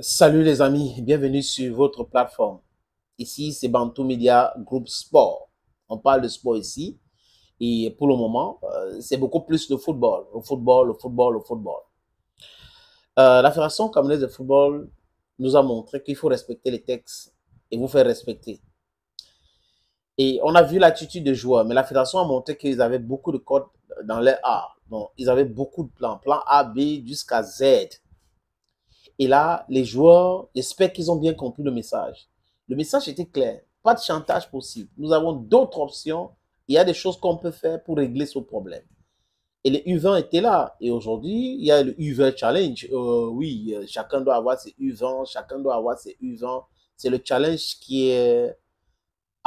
Salut les amis, bienvenue sur votre plateforme. Ici, c'est Bantu Media Group Sport. On parle de sport ici. Et pour le moment, euh, c'est beaucoup plus de football. Le football, le football, le football. Euh, la Fédération camerounaise de football nous a montré qu'il faut respecter les textes et vous faire respecter. Et on a vu l'attitude des joueurs, mais la fédération a montré qu'ils avaient beaucoup de codes dans leur A. Donc, ils avaient beaucoup de plans, plan A, B jusqu'à Z. Et là, les joueurs, j'espère qu'ils ont bien compris le message. Le message était clair, pas de chantage possible. Nous avons d'autres options. Il y a des choses qu'on peut faire pour régler ce problème. Et les U20 étaient là. Et aujourd'hui, il y a le U20 Challenge. Euh, oui, euh, chacun doit avoir ses U20, chacun doit avoir ses U20. C'est le challenge qui est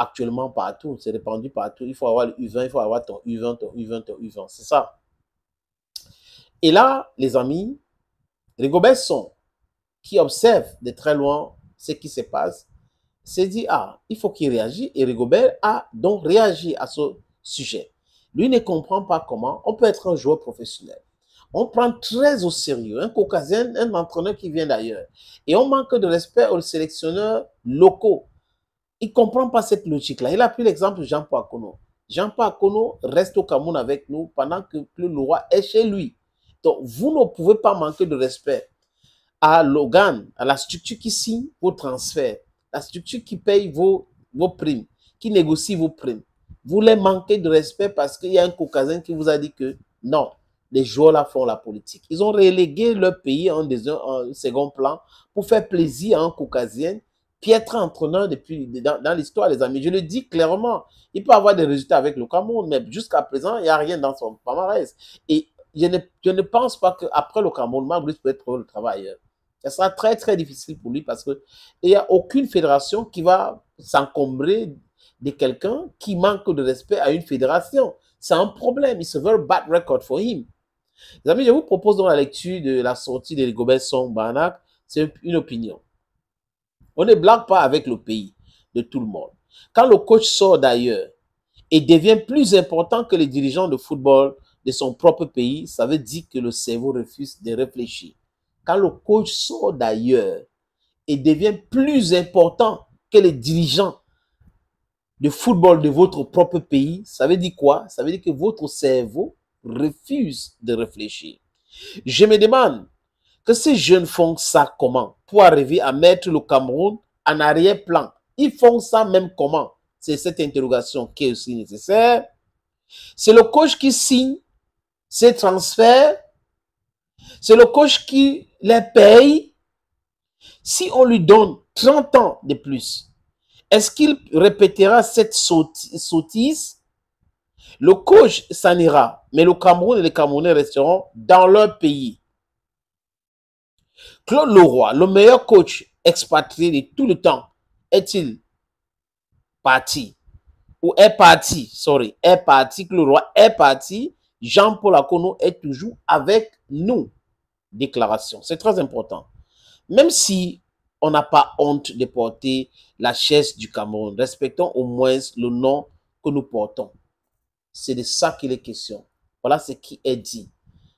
actuellement partout. C'est répandu partout. Il faut avoir le U20, il faut avoir ton U20, ton U20, ton U20. C'est ça. Et là, les amis, Rigobertson, qui observe de très loin ce qui se passe, s'est dit, ah, il faut qu'il réagisse. Et Rigobert a donc réagi à ce sujet. Lui ne comprend pas comment on peut être un joueur professionnel. On prend très au sérieux un caucasien, un entraîneur qui vient d'ailleurs. Et on manque de respect aux sélectionneurs locaux il ne comprend pas cette logique-là. Il a pris l'exemple de Jean Akono. Jean Akono reste au Cameroun avec nous pendant que, le roi est chez lui. Donc, vous ne pouvez pas manquer de respect à Logan, à la structure qui signe vos transferts, la structure qui paye vos, vos primes, qui négocie vos primes. Vous les manquez de respect parce qu'il y a un caucasien qui vous a dit que non, les joueurs-là font la politique. Ils ont relégué leur pays en, en second plan pour faire plaisir à un caucasien piètre entraîneur depuis, dans, l'histoire, les amis. Je le dis clairement. Il peut avoir des résultats avec le Cameroun, mais jusqu'à présent, il n'y a rien dans son palmarès. Et je ne, je ne pense pas qu'après le Cameroun, Magnus peut être le travailleur. Ça sera très, très difficile pour lui parce qu'il n'y a aucune fédération qui va s'encombrer de quelqu'un qui manque de respect à une fédération. C'est un problème. It's se veulent bad record for him. Les amis, je vous propose dans la lecture de la sortie de Gobert, son Banak, c'est une opinion. On ne blague pas avec le pays de tout le monde. Quand le coach sort d'ailleurs et devient plus important que les dirigeants de football de son propre pays, ça veut dire que le cerveau refuse de réfléchir. Quand le coach sort d'ailleurs et devient plus important que les dirigeants de football de votre propre pays, ça veut dire quoi Ça veut dire que votre cerveau refuse de réfléchir. Je me demande que ces jeunes font ça comment pour arriver à mettre le Cameroun en arrière-plan Ils font ça même comment C'est cette interrogation qui est aussi nécessaire. C'est le coach qui signe ces transferts. C'est le coach qui les paye. Si on lui donne 30 ans de plus, est-ce qu'il répétera cette sottise Le coach s'en ira, mais le Cameroun et les Camerounais resteront dans leur pays. Claude Leroy, le meilleur coach expatrié de tout le temps, est-il parti ou est parti, sorry, est parti, Claude Leroy est parti, Jean-Paul Akono est toujours avec nous. Déclaration, c'est très important. Même si on n'a pas honte de porter la chaise du Cameroun, respectons au moins le nom que nous portons. C'est de ça qu'il est question. Voilà ce qui est dit.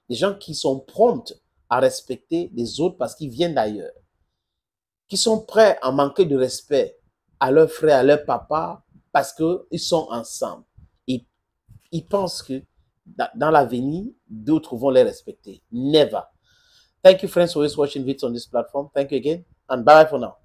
Les gens qui sont promptes à respecter les autres parce qu'ils viennent d'ailleurs, qui sont prêts à manquer de respect à leurs frères, à leur papa, parce qu'ils sont ensemble. Et ils pensent que dans l'avenir, d'autres vont les respecter. Never. Thank you, friends, for watching us on this platform. Thank you again, and bye for now.